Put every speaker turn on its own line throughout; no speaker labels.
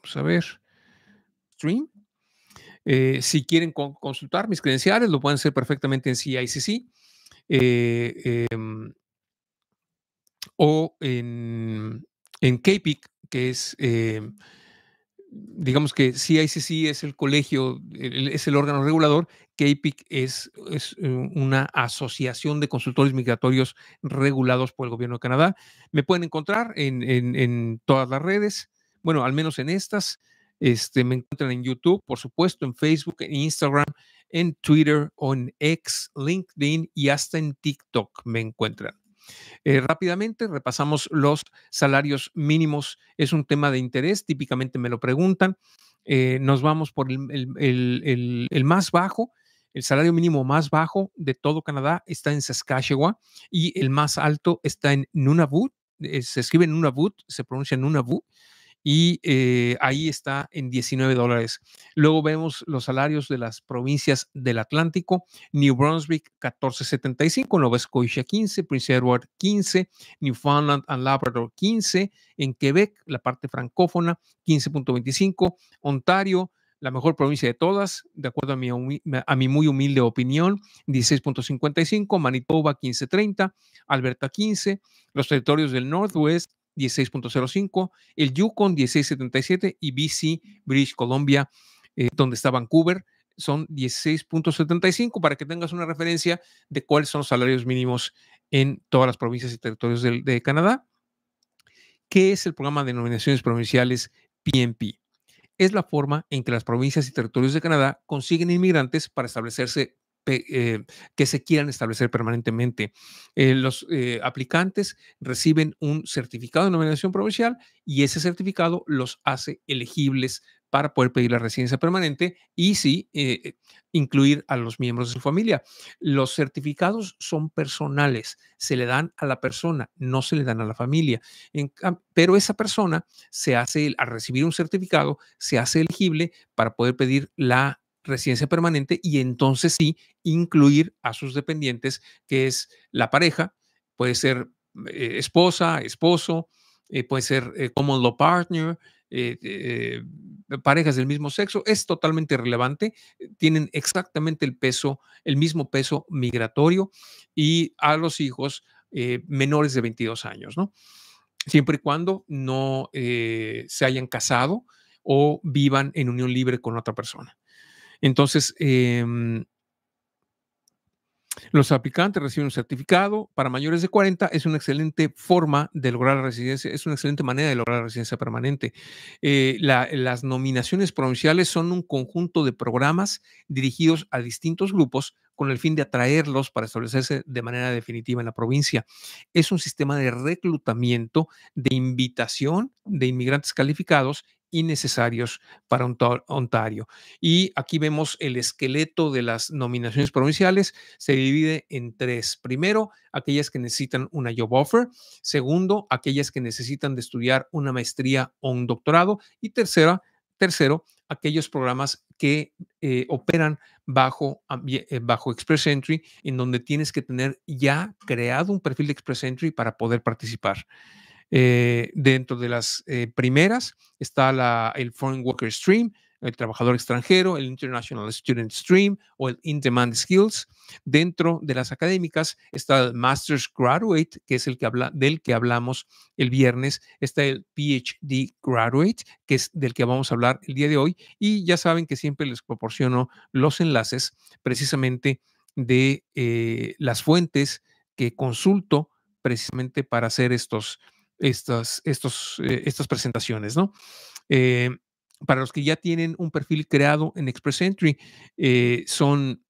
Vamos pues, a ver. Stream. Eh, si quieren consultar mis credenciales, lo pueden hacer perfectamente en CICC eh, em, o en, KPIC, que es, eh, digamos que CICC es el colegio, es el órgano regulador, KPIC es, una asociación de consultores migratorios regulados por el gobierno de Canadá. Me pueden encontrar en todas las redes. Bueno, al menos en estas. Este, me encuentran en YouTube, por supuesto, en Facebook, en Instagram, en Twitter o en X, LinkedIn y hasta en TikTok me encuentran. Eh, rápidamente repasamos los salarios mínimos. Es un tema de interés, típicamente me lo preguntan. Eh, nos vamos por el, más bajo. El salario mínimo más bajo de todo Canadá está en Saskatchewan y el más alto está en Nunavut. Eh, se escribe en Nunavut, se pronuncia en Nunavut y eh, ahí está en 19 dólares. Luego vemos los salarios de las provincias del Atlántico, New Brunswick 14.75, Nova Scotia 15, Prince Edward 15, Newfoundland and Labrador 15, en Quebec, la parte francófona 15.25, Ontario la mejor provincia de todas, de acuerdo a mi, a mi muy humilde opinión, 16.55, Manitoba 15.30, Alberta 15, los territorios del Northwest 16.05, el Yukon 16.77 y BC, British Columbia, eh, donde está Vancouver, son 16.75 para que tengas una referencia de cuáles son los salarios mínimos en todas las provincias y territorios de, de Canadá. ¿Qué es el programa de denominaciones provinciales PNP? Es la forma en que las provincias y territorios de Canadá consiguen inmigrantes para establecerse eh, que se quieran establecer permanentemente. Eh, los eh, aplicantes reciben un certificado de nominación provincial y ese certificado los hace elegibles para poder pedir la residencia permanente y sí incluir a los miembros de su familia. Los certificados son personales, se le dan a la persona, no se le dan a la familia. pero esa persona se hace, al recibir un certificado, se hace elegible para poder pedir la residencia permanente y entonces sí incluir a sus dependientes, que es la pareja, puede ser eh, esposa, esposo, eh, puede ser eh, como lo partner, parejas del mismo sexo, es totalmente relevante, tienen exactamente el peso, el mismo peso migratorio y a los hijos menores de 22 años, ¿no? Siempre y cuando no se hayan casado o vivan en unión libre con otra persona. Entonces, em, los aplicantes reciben un certificado para mayores de 40. Es una excelente forma de lograr la residencia, es una excelente manera de lograr la residencia permanente. Eh, las nominaciones provinciales son un conjunto de programas dirigidos a distintos grupos con el fin de atraerlos para establecerse de manera definitiva en la provincia. Es un sistema de reclutamiento, de invitación de inmigrantes calificados innecesarios para Ontario. Y aquí vemos el esqueleto de las nominaciones provinciales. Se divide en tres. Primero, aquellas que necesitan una job offer. Segundo, aquellas que necesitan de estudiar una maestría o un doctorado. Y tercera, tercero, aquellos programas que eh, operan bajo, eh, bajo Express Entry, en donde tienes que tener ya creado un perfil de Express Entry para poder participar. Eh, dentro de las eh, primeras está el Foreign Worker Stream, el trabajador extranjero, el International Student Stream o el In-Demand Skills. Dentro de las académicas está el Master's Graduate, que es el que habla, del que hablamos el viernes. Está el PhD Graduate, que es del que vamos a hablar el día de hoy. Y ya saben que siempre les proporciono los enlaces precisamente de eh, las fuentes que consulto precisamente para hacer estos estas, estos, eh, estas presentaciones, ¿no? Eh, para los que ya tienen un perfil creado en Express Entry, eh, son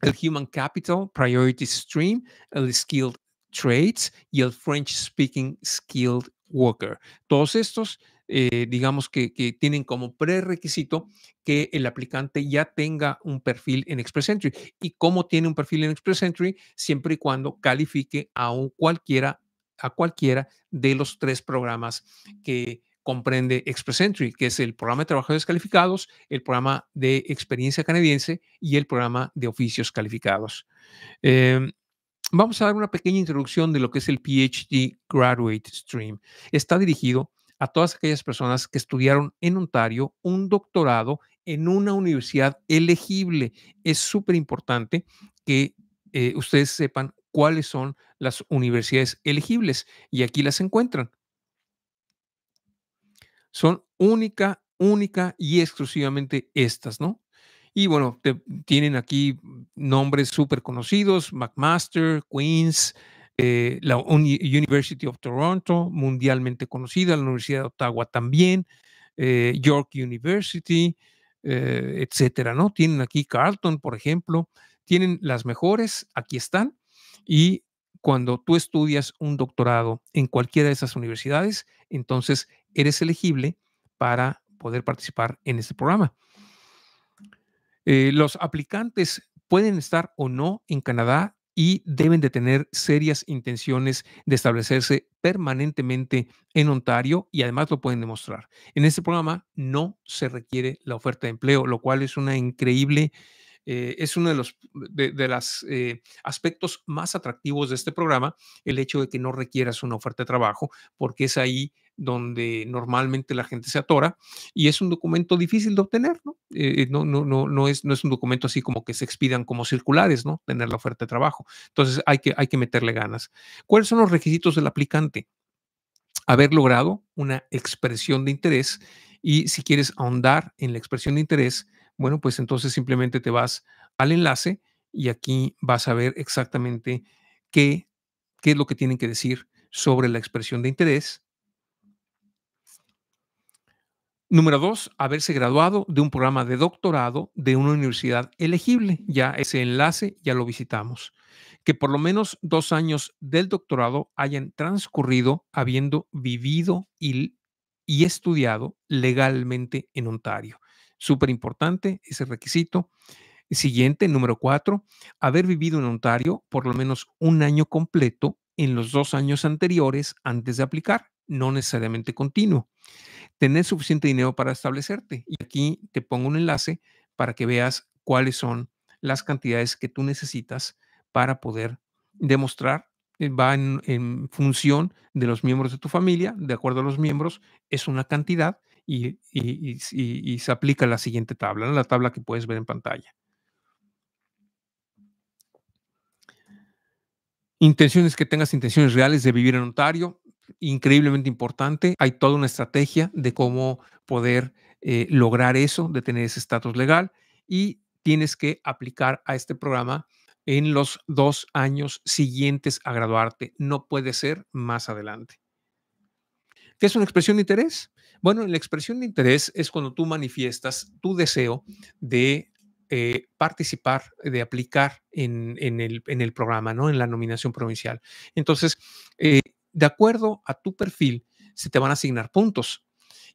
el Human Capital, Priority Stream, el Skilled Trades y el French Speaking Skilled Worker. Todos estos digamos que, que, tienen como prerequisito que el aplicante ya tenga un perfil en Express Entry. ¿Y cómo tiene un perfil en Express Entry? Siempre y cuando califique a un cualquiera a cualquiera de los tres programas que comprende Express Entry, que es el programa de trabajadores calificados, el programa de experiencia canadiense y el programa de oficios calificados. Em, vamos a dar una pequeña introducción de lo que es el PhD Graduate Stream. Está dirigido a todas aquellas personas que estudiaron en Ontario un doctorado en una universidad elegible. Es súper importante que eh, ustedes sepan cuáles son las universidades elegibles. Y aquí las encuentran. Son única, única y exclusivamente estas, ¿no? Y bueno, tienen aquí nombres súper conocidos, McMaster, Queens, eh, la University of Toronto, mundialmente conocida, la Universidad de Ottawa también, eh, York University, eh, etcétera, ¿no? Tienen aquí Carlton, por ejemplo, tienen las mejores, aquí están, y cuando tú estudias un doctorado en cualquiera de esas universidades, entonces eres elegible para poder participar en este programa. Eh, los aplicantes pueden estar o no en Canadá y deben de tener serias intenciones de establecerse permanentemente en Ontario y además lo pueden demostrar. En este programa no se requiere la oferta de empleo, lo cual es una increíble eh, es uno de los de, eh, aspectos más atractivos de este programa, el hecho de que no requieras una oferta de trabajo, porque es ahí donde normalmente la gente se atora y es un documento difícil de obtener, ¿no? Eh, no, no, no, no, es, no es un documento así como que se expidan como circulares, ¿no? Tener la oferta de trabajo. Entonces hay que, hay que meterle ganas. ¿Cuáles son los requisitos del aplicante? Haber logrado una expresión de interés y si quieres ahondar en la expresión de interés, bueno, pues entonces simplemente te vas al enlace y aquí vas a ver exactamente qué, qué es lo que tienen que decir sobre la expresión de interés. Número dos, haberse graduado de un programa de doctorado de una universidad elegible. Ya ese enlace ya lo visitamos. Que por lo menos dos años del doctorado hayan transcurrido habiendo vivido y, y estudiado legalmente en Ontario súper importante ese requisito. Siguiente, número cuatro, haber vivido en Ontario por lo menos un año completo en los dos años anteriores antes de aplicar, no necesariamente continuo. Tener suficiente dinero para establecerte. Y aquí te pongo un enlace para que veas cuáles son las cantidades que tú necesitas para poder demostrar. Eh, va en, en función de los miembros de tu familia, de acuerdo a los miembros, es una cantidad y, se aplica la siguiente tabla, la tabla que puedes ver en pantalla. Intenciones que tengas intenciones reales de vivir en Ontario, increíblemente importante. Hay toda una estrategia de cómo poder eh, lograr eso, de tener ese estatus legal y tienes que aplicar a este programa en los dos años siguientes a graduarte. No puede ser más adelante. ¿Qué es una expresión de interés? Bueno, la expresión de interés es cuando tú manifiestas tu deseo de eh, participar, de aplicar en, el, programa, ¿no? En la nominación provincial. Entonces, eh, de acuerdo a tu perfil, se te van a asignar puntos.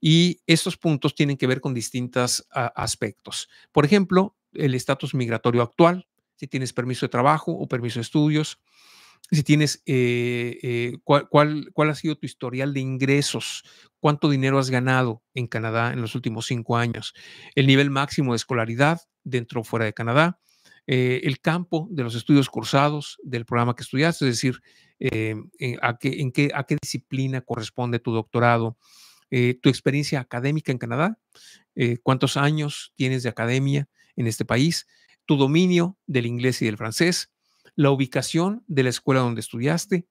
Y estos puntos tienen que ver con distintos aspectos. Por ejemplo, el estatus migratorio actual, si tienes permiso de trabajo o permiso de estudios, si tienes, eh, eh, cuál, cuál, ha sido tu historial de ingresos, cuánto dinero has ganado en Canadá en los últimos cinco años, el nivel máximo de escolaridad dentro o fuera de Canadá, eh, el campo de los estudios cursados del programa que estudiaste, es decir, a, qué, en qué, a qué disciplina corresponde tu doctorado, tu experiencia académica en Canadá, cuántos años tienes de academia en este país, tu dominio del inglés y del francés, la ubicación de la escuela donde estudiaste.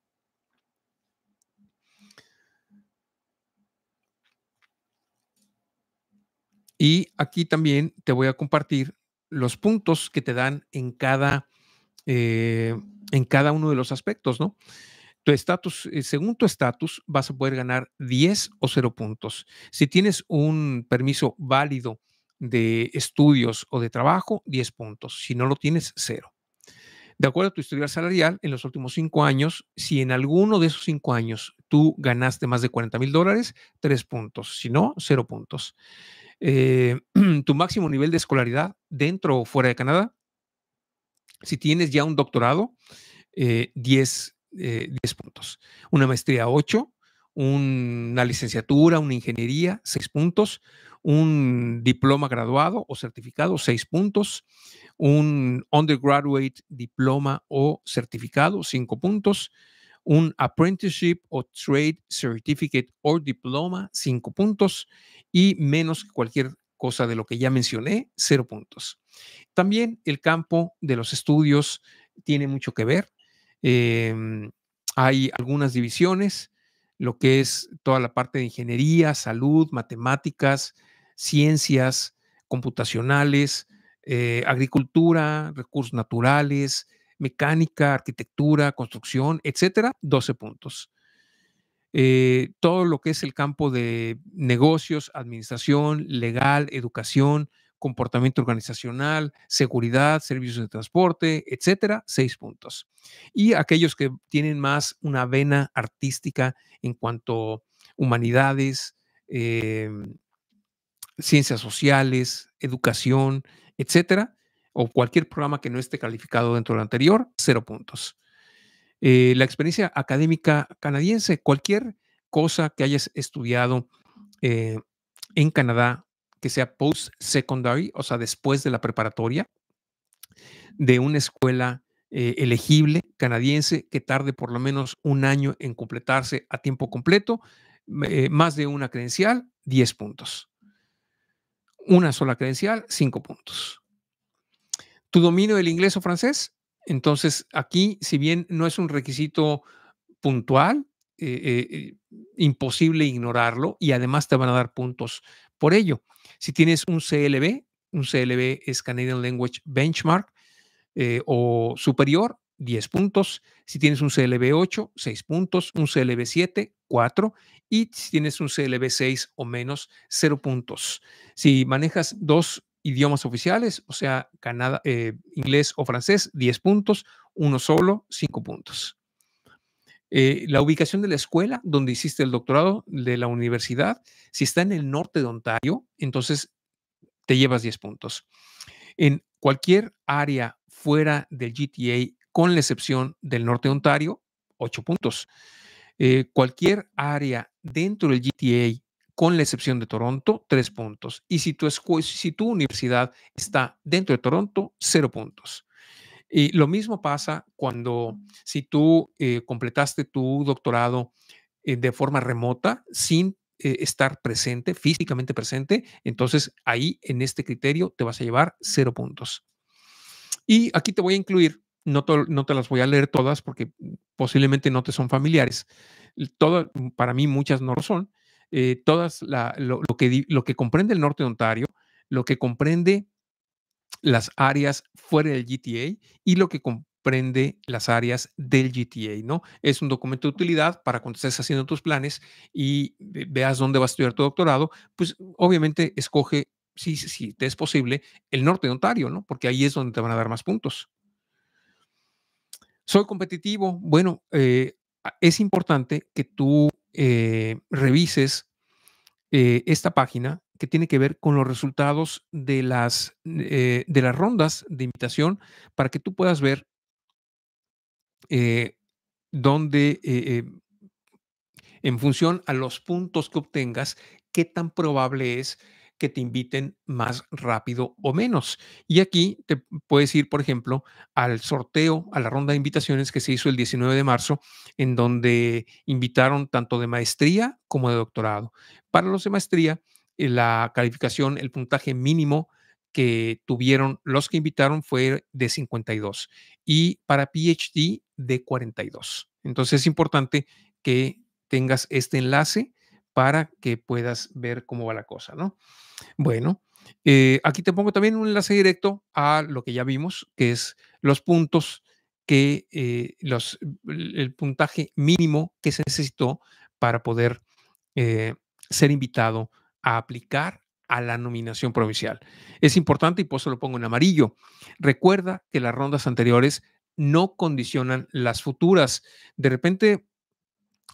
Y aquí también te voy a compartir los puntos que te dan en cada, eh, en cada uno de los aspectos, ¿no? Tu estatus, eh, según tu estatus, vas a poder ganar 10 o 0 puntos. Si tienes un permiso válido de estudios o de trabajo, 10 puntos. Si no lo tienes, 0. De acuerdo a tu historial salarial, en los últimos cinco años, si en alguno de esos cinco años tú ganaste más de 40 mil dólares, tres puntos. Si no, cero puntos. Eh, tu máximo nivel de escolaridad dentro o fuera de Canadá. Si tienes ya un doctorado, 10 eh, eh, puntos. Una maestría, ocho. Una licenciatura, una ingeniería, seis puntos un diploma graduado o certificado, seis puntos, un undergraduate diploma o certificado, cinco puntos, un apprenticeship o trade certificate o diploma, cinco puntos, y menos que cualquier cosa de lo que ya mencioné, cero puntos. También el campo de los estudios tiene mucho que ver. Em, hay algunas divisiones, lo que es toda la parte de ingeniería, salud, matemáticas, ciencias computacionales, eh, agricultura, recursos naturales, mecánica, arquitectura, construcción, etcétera, 12 puntos. Eh, todo lo que es el campo de negocios, administración, legal, educación, comportamiento organizacional, seguridad, servicios de transporte, etcétera, seis puntos. Y aquellos que tienen más una vena artística en cuanto a humanidades, em, ciencias sociales, educación, etcétera, o cualquier programa que no esté calificado dentro del anterior, cero puntos. Eh, la experiencia académica canadiense, cualquier cosa que hayas estudiado eh, en Canadá que sea post-secondary, o sea, después de la preparatoria, de una escuela eh, elegible canadiense que tarde por lo menos un año en completarse a tiempo completo, más de una credencial, 10 puntos una sola credencial, cinco puntos. Tu dominio del inglés o francés, entonces aquí, si bien no es un requisito puntual, eh, eh, imposible ignorarlo y además te van a dar puntos por ello. Si tienes un CLB, un CLB es Canadian Language Benchmark eh, o superior, 10 puntos. Si tienes un CLB8, 6 puntos. Un CLB7, 4. Y si tienes un CLB6 o menos, 0 puntos. Si manejas dos idiomas oficiales, o sea, Canadá, eh, inglés o francés, 10 puntos. Uno solo, 5 puntos. Eh, la ubicación de la escuela donde hiciste el doctorado de la universidad, si está en el norte de Ontario, entonces te llevas 10 puntos. En cualquier área fuera del GTA con la excepción del norte de Ontario, 8 puntos. Eh, cualquier área dentro del GTA, con la excepción de Toronto, 3 puntos. Y si tu, si tu universidad está dentro de Toronto, 0 puntos. Y lo mismo pasa cuando si tú eh, completaste tu doctorado eh, de forma remota, sin estar presente, físicamente presente, entonces ahí en este criterio te vas a llevar cero puntos. Y aquí te voy a incluir no te, las voy a leer todas porque posiblemente no te son familiares. Todo, mm, para mí muchas no lo son. Eh, todas lo, que, lo que comprende el norte de Ontario, lo que comprende las áreas fuera del GTA y lo que comprende las áreas del GTA, ¿no? Es un documento de utilidad para cuando estés haciendo tus planes y veas dónde vas a estudiar tu doctorado, pues obviamente escoge, si, si te es posible, el norte de Ontario, ¿no? Porque ahí es donde te van a dar más puntos. Soy competitivo. Bueno, eh, es importante que tú eh, revises eh, esta página que tiene que ver con los resultados de las, de las rondas de invitación para que tú puedas ver dónde, en función a los puntos que obtengas, qué tan probable es que te inviten más rápido o menos. Y aquí te puedes ir, por ejemplo, al sorteo, a la ronda de invitaciones que se hizo el 19 de marzo, en donde invitaron tanto de maestría como de doctorado. Para los de maestría, eh, la calificación, el puntaje mínimo que tuvieron los que invitaron fue de 52 y para PhD de 42. Entonces es importante que tengas este enlace para que puedas ver cómo va la cosa, ¿no? Bueno, eh, aquí te pongo también un enlace directo a lo que ya vimos, que es los puntos que eh, los, el puntaje mínimo que se necesitó para poder eh, ser invitado a aplicar a la nominación provincial. Es importante y por eso lo pongo en amarillo. Recuerda que las rondas anteriores no condicionan las futuras. De repente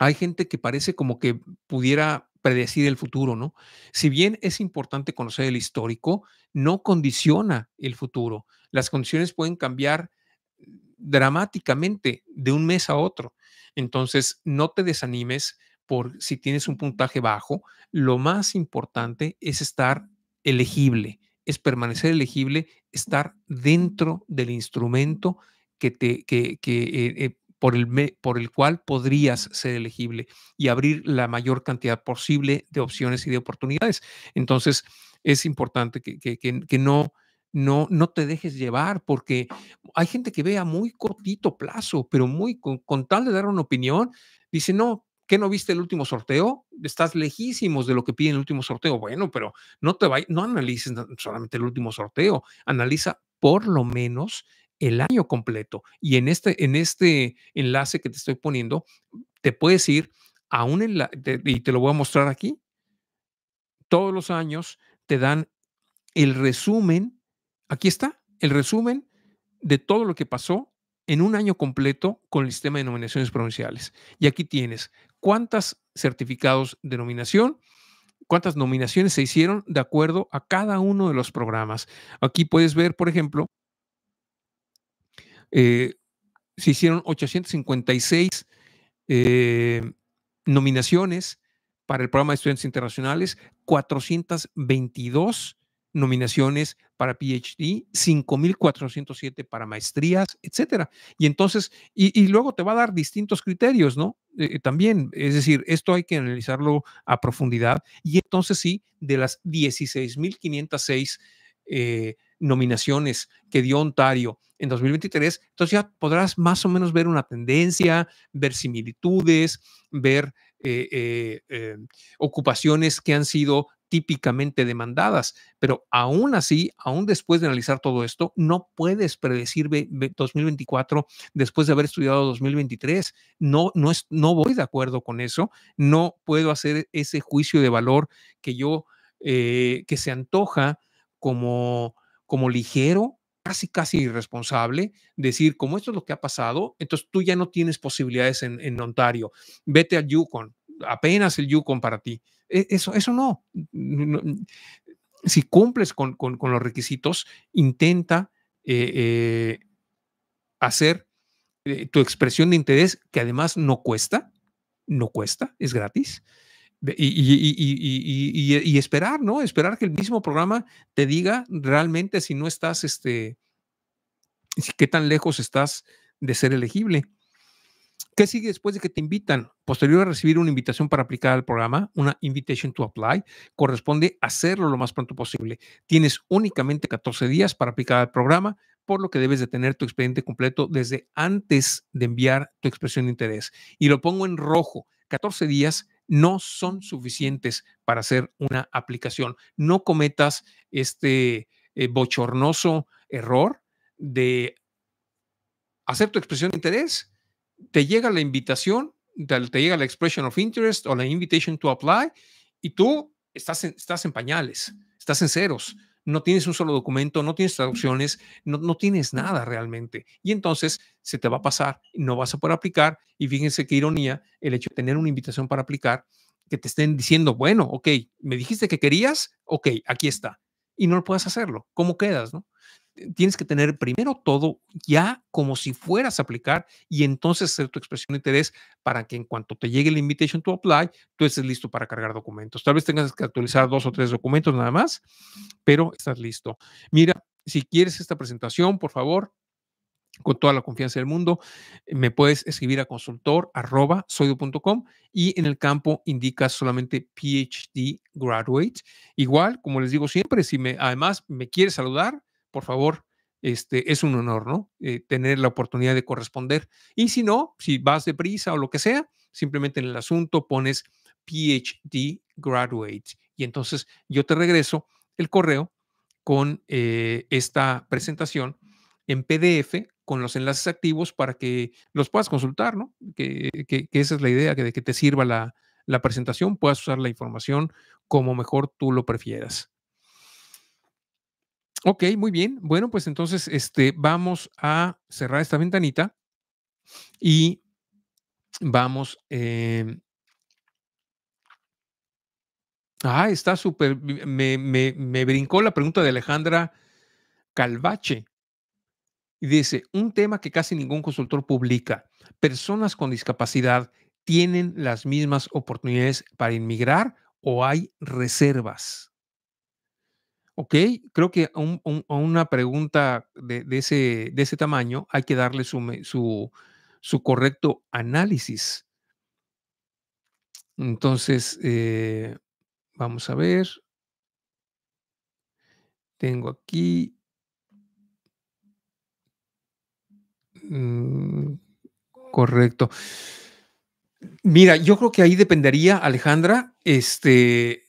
hay gente que parece como que pudiera predecir el futuro, ¿no? Si bien es importante conocer el histórico, no condiciona el futuro. Las condiciones pueden cambiar dramáticamente de un mes a otro. Entonces, no te desanimes por si tienes un puntaje bajo. Lo más importante es estar elegible, es permanecer elegible, estar dentro del instrumento que te eh, eh, por el, por el cual podrías ser elegible y abrir la mayor cantidad posible de opciones y de oportunidades. Entonces, es importante que, que, no, no, no te dejes llevar, porque hay gente que ve a muy cortito plazo, pero muy con, tal de dar una opinión, dice, no, ¿qué no viste el último sorteo? Estás lejísimos de lo que pide el último sorteo. Bueno, pero no te vayas, no analices solamente el último sorteo, analiza por lo menos el año completo. Y en este, en este enlace que te estoy poniendo, te puedes ir a un enlace, y te lo voy a mostrar aquí. Todos los años te dan el resumen, aquí está, el resumen de todo lo que pasó en un año completo con el sistema de nominaciones provinciales. Y aquí tienes cuántos certificados de nominación, cuántas nominaciones se hicieron de acuerdo a cada uno de los programas. Aquí puedes ver, por ejemplo, eh, se hicieron 856 eh, nominaciones para el programa de estudiantes internacionales, 422 nominaciones para PhD, 5.407 para maestrías, etcétera. Y entonces, y, luego te va a dar distintos criterios, ¿no? Eh, también, es decir, esto hay que analizarlo a profundidad. Y entonces sí, de las 16.506 nominaciones que dio Ontario en 2023, entonces ya podrás más o menos ver una tendencia, ver similitudes, ver eh, eh, eh, ocupaciones que han sido típicamente demandadas, pero aún así, aún después de analizar todo esto, no puedes predecir 2024 después de haber estudiado 2023. No, no, no voy de acuerdo con eso. No puedo hacer ese juicio de valor que yo, que se antoja como, como ligero, casi, casi irresponsable decir, como esto es lo que ha pasado, entonces tú ya no tienes posibilidades en, Ontario, vete al Yukon, apenas el Yukon para ti. E, eso, eso no. Si cumples con, los requisitos, intenta eh, eh, hacer eh, tu expresión de interés, que además no cuesta, no cuesta, es gratis, y, esperar, ¿no? Esperar que el mismo programa te diga realmente si no estás, este, qué tan lejos estás de ser elegible. ¿Qué sigue después de que te invitan? Posterior a recibir una invitación para aplicar al programa, una invitation to apply, corresponde hacerlo lo más pronto posible. Tienes únicamente 14 días para aplicar al programa, por lo que debes de tener tu expediente completo desde antes de enviar tu expresión de interés. Y lo pongo en rojo, 14 días no son suficientes para hacer una aplicación. No cometas este eh, bochornoso error de hacer tu expresión de interés, te llega la invitación, te, llega la expression of interest o la invitation to apply y tú estás estás en pañales, estás en ceros no tienes un solo documento, no tienes traducciones, no, tienes nada realmente. Y entonces se te va a pasar, no vas a poder aplicar. Y fíjense qué ironía el hecho de tener una invitación para aplicar, que te estén diciendo, bueno, ok, me dijiste que querías, ok, aquí está. Y no lo puedas hacerlo. ¿Cómo quedas? No? tienes que tener primero todo ya como si fueras a aplicar y entonces hacer tu expresión de interés para que en cuanto te llegue la invitation to apply, tú estés listo para cargar documentos. Tal vez tengas que actualizar dos o tres documentos nada más, pero estás listo. Mira, si quieres esta presentación, por favor, con toda la confianza del mundo, me puedes escribir a consultor y en el campo indicas solamente PhD graduate. Igual, como les digo siempre, si me, además me quieres saludar, por favor, este, es un honor, ¿no? Eh, tener la oportunidad de corresponder. Y si no, si vas de prisa o lo que sea, simplemente en el asunto pones PhD graduate. Y entonces yo te regreso el correo con eh, esta presentación en PDF con los enlaces activos para que los puedas consultar, ¿no? Que, que esa es la idea, que de que te sirva la, la presentación, puedas usar la información como mejor tú lo prefieras. Ok, muy bien. Bueno, pues entonces este, vamos a cerrar esta ventanita y vamos. Eh, ah, está súper. Me, me, me brincó la pregunta de Alejandra Calvache. Y dice, un tema que casi ningún consultor publica, personas con discapacidad tienen las mismas oportunidades para inmigrar o hay reservas? Ok, creo que a, una pregunta de, ese, de, ese, tamaño hay que darle su, correcto análisis. Entonces, eh, vamos a ver. Tengo aquí. Mm, correcto. Mira, yo creo que ahí dependería, Alejandra, este,